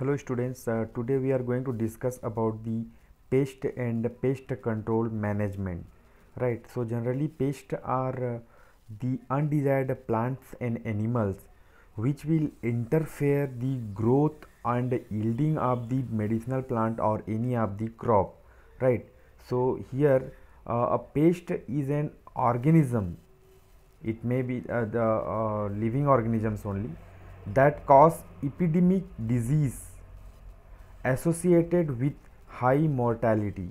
hello students uh, today we are going to discuss about the paste and paste control management right so generally pests are uh, the undesired plants and animals which will interfere the growth and yielding of the medicinal plant or any of the crop right so here uh, a pest is an organism it may be uh, the uh, living organisms only that cause epidemic disease associated with high mortality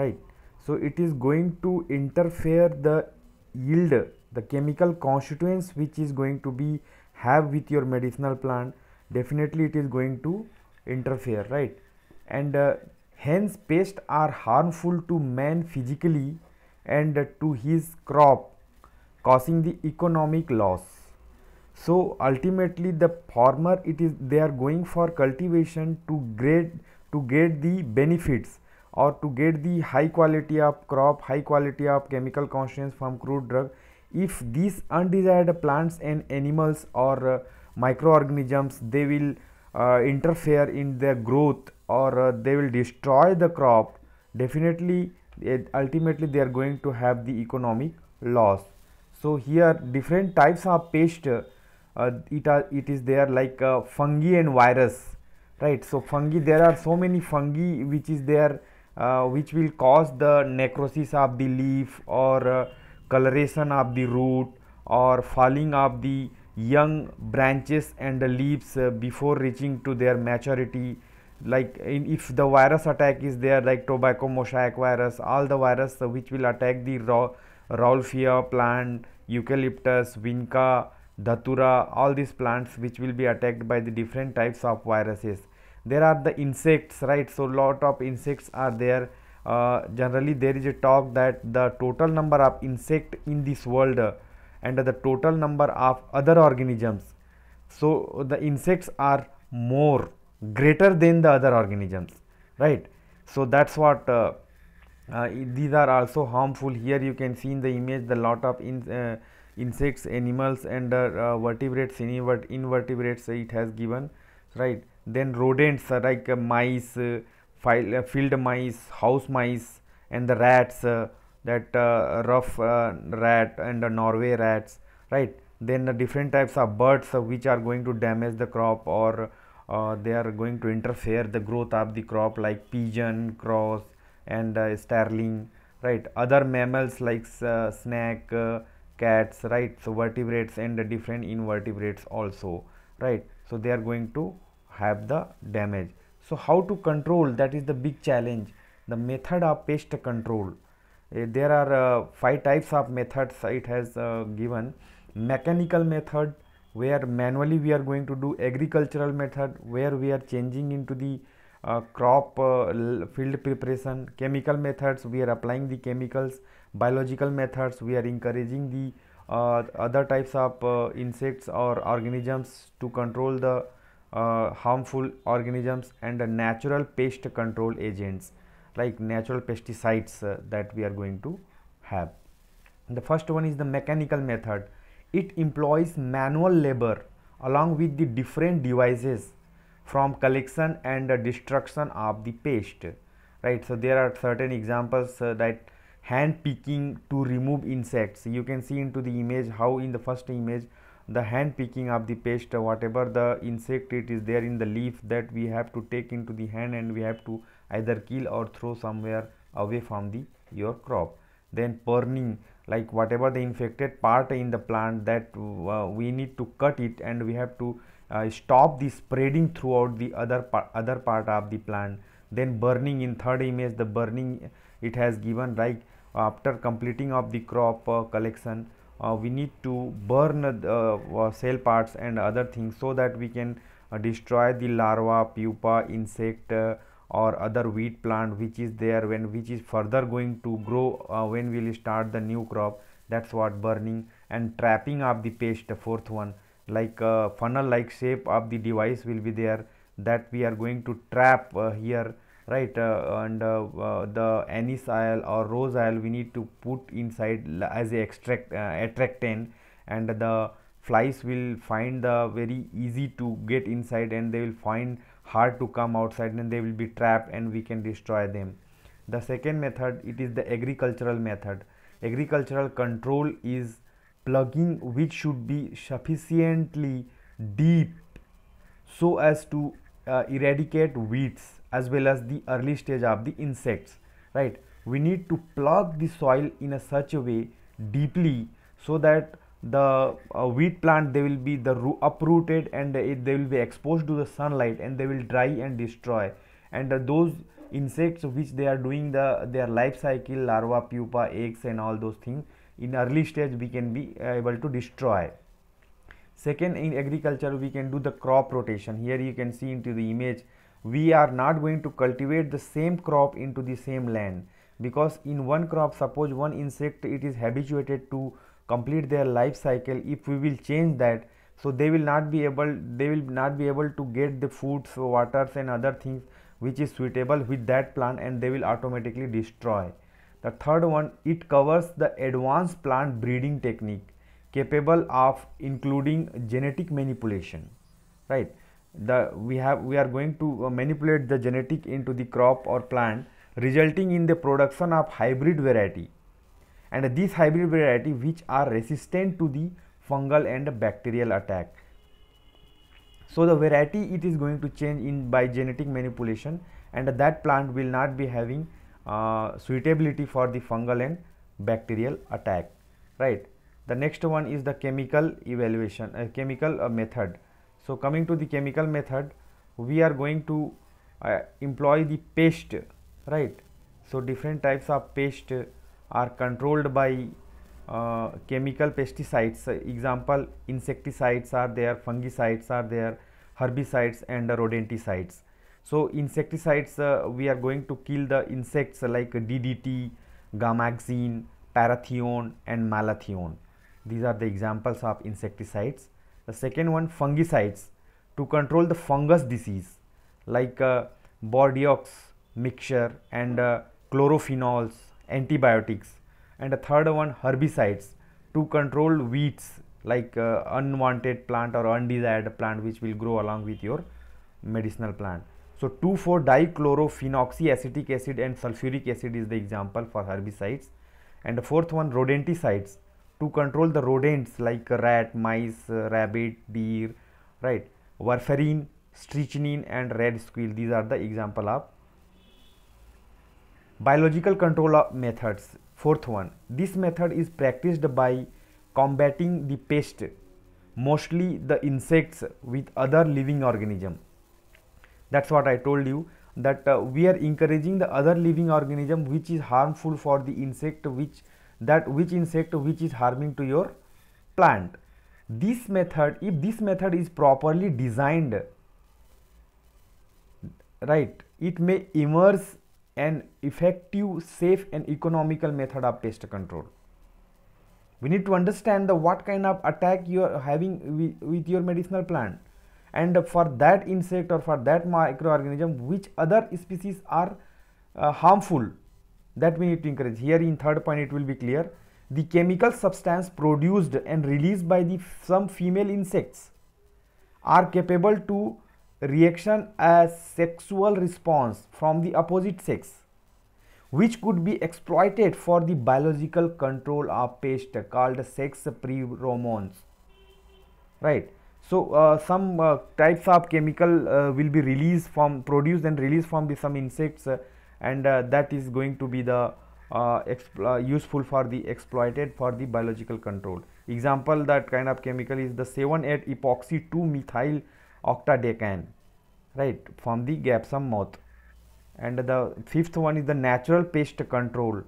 right so it is going to interfere the yield the chemical constituents which is going to be have with your medicinal plant definitely it is going to interfere right and uh, hence pests are harmful to man physically and uh, to his crop causing the economic loss so ultimately the farmer it is they are going for cultivation to get to get the benefits or to get the high quality of crop high quality of chemical constituents from crude drug if these undesired plants and animals or uh, microorganisms they will uh, interfere in their growth or uh, they will destroy the crop definitely ultimately they are going to have the economic loss so here different types of pest uh, it, are, it is there like uh, fungi and virus right so fungi there are so many fungi which is there uh, which will cause the necrosis of the leaf or uh, coloration of the root or falling of the young branches and the leaves uh, before reaching to their maturity like in, if the virus attack is there like tobacco mosaic virus all the virus which will attack the raw Rolfia plant eucalyptus vinca datura, all these plants which will be attacked by the different types of viruses. There are the insects, right? So, lot of insects are there. Uh, generally, there is a talk that the total number of insect in this world uh, and the total number of other organisms. So, the insects are more greater than the other organisms, right? So, that's what uh, uh, these are also harmful. Here you can see in the image the lot of in, uh, insects animals and uh, uh, vertebrates invertebrates it has given right then rodents uh, like uh, mice uh, uh, field mice house mice and the rats that rough rat and the norway rats right then the different types of birds which are going to damage the crop or they are going to interfere the growth of the crop like pigeon cross and starling right other mammals like snake cats right so vertebrates and the different invertebrates also right so they are going to have the damage so how to control that is the big challenge the method of pest control uh, there are uh, five types of methods it has uh, given mechanical method where manually we are going to do agricultural method where we are changing into the uh, crop uh, field preparation chemical methods we are applying the chemicals biological methods we are encouraging the uh, other types of uh, insects or organisms to control the uh, harmful organisms and the natural pest control agents like natural pesticides that we are going to have the first one is the mechanical method it employs manual labor along with the different devices from collection and destruction of the pest right so there are certain examples uh, that hand picking to remove insects you can see into the image how in the first image the hand picking of the pest whatever the insect it is there in the leaf that we have to take into the hand and we have to either kill or throw somewhere away from the your crop then burning like whatever the infected part in the plant that uh, we need to cut it and we have to uh, stop the spreading throughout the other other part of the plant then burning in third image the burning it has given like after completing of the crop uh, collection uh, we need to burn uh, the uh, cell parts and other things so that we can uh, destroy the larva pupa insect or other wheat plant which is there when which is further going to grow when we will start the new crop that's what burning and trapping of the pest the fourth one like uh, funnel like shape of the device will be there that we are going to trap uh, here right uh, and uh, uh, the anise oil or rose oil we need to put inside as a extract attractant and the flies will find the very easy to get inside and they will find hard to come outside and they will be trapped and we can destroy them the second method it is the agricultural method agricultural control is plugging which should be sufficiently deep so as to uh, eradicate weeds as well as the early stage of the insects right we need to plug the soil in a such a way deeply so that the uh, wheat plant they will be the uprooted and they will be exposed to the sunlight and they will dry and destroy and uh, those insects which they are doing the their life cycle larva pupa eggs and all those things in early stage we can be uh, able to destroy second in agriculture we can do the crop rotation here you can see into the image we are not going to cultivate the same crop into the same land because in one crop suppose one insect it is habituated to complete their life cycle if we will change that so they will not be able they will not be able to get the foods waters and other things which is suitable with that plant and they will automatically destroy the third one, it covers the advanced plant breeding technique capable of including genetic manipulation, right? The, we have we are going to uh, manipulate the genetic into the crop or plant resulting in the production of hybrid variety and these hybrid variety which are resistant to the fungal and bacterial attack. So the variety it is going to change in by genetic manipulation and that plant will not be having uh, suitability for the fungal and bacterial attack right the next one is the chemical evaluation uh, chemical uh, method so coming to the chemical method we are going to uh, employ the paste right so different types of paste are controlled by uh, chemical pesticides uh, example insecticides are there fungicides are there herbicides and rodenticides so insecticides uh, we are going to kill the insects like DDT, gamaxine, parathion and malathion. These are the examples of insecticides. The second one fungicides to control the fungus disease like uh, Bordiox mixture and uh, chlorophenols, antibiotics and the third one herbicides to control weeds like uh, unwanted plant or undesired plant which will grow along with your medicinal plant. So 2,4-dichlorophenoxyacetic acid and sulfuric acid is the example for herbicides. And the fourth one rodenticides to control the rodents like rat, mice, rabbit, deer, right. Warfarin, strychnine and red squirrel these are the example of biological control methods. Fourth one this method is practiced by combating the pest mostly the insects with other living organism that's what i told you that uh, we are encouraging the other living organism which is harmful for the insect which that which insect which is harming to your plant this method if this method is properly designed right it may emerge an effective safe and economical method of pest control we need to understand the what kind of attack you are having with, with your medicinal plant and for that insect or for that microorganism which other species are uh, harmful that we need to encourage here in third point it will be clear the chemical substance produced and released by the some female insects are capable to reaction as sexual response from the opposite sex which could be exploited for the biological control of pest called sex pheromones right so uh, some uh, types of chemical uh, will be released from produced and released from some insects uh, and uh, that is going to be the uh, useful for the exploited for the biological control. Example that kind of chemical is the 7,8 epoxy 2 methyl octadecan right from the some moth and the fifth one is the natural pest control.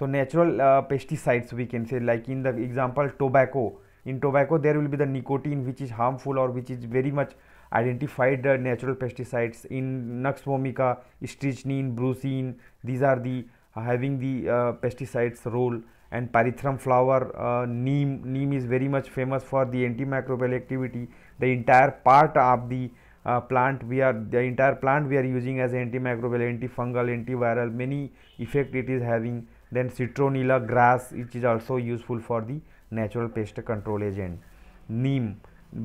So natural pesticides we can say like in the example tobacco in tobacco there will be the nicotine which is harmful or which is very much identified uh, natural pesticides in nux vomica strychnine brucine these are the uh, having the uh, pesticides role and pyrethrum flower uh, neem neem is very much famous for the antimicrobial activity the entire part of the uh, plant we are the entire plant we are using as antimicrobial antifungal antiviral many effect it is having then citronella grass which is also useful for the natural pest control agent neem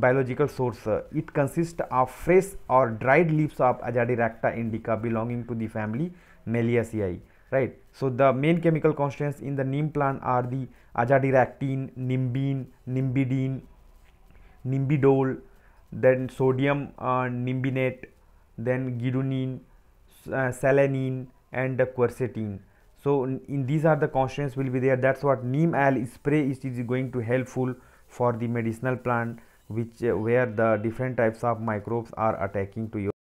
biological source it consists of fresh or dried leaves of azadirachta indica belonging to the family meliaceae right so the main chemical constituents in the neem plant are the azadirachtin nimbine nimbidine nimbidol then sodium uh, nimbinate then guidonein uh, selenine and quercetin so in, these are the constraints will be there that's what neem al spray is, is going to helpful for the medicinal plant which uh, where the different types of microbes are attacking to your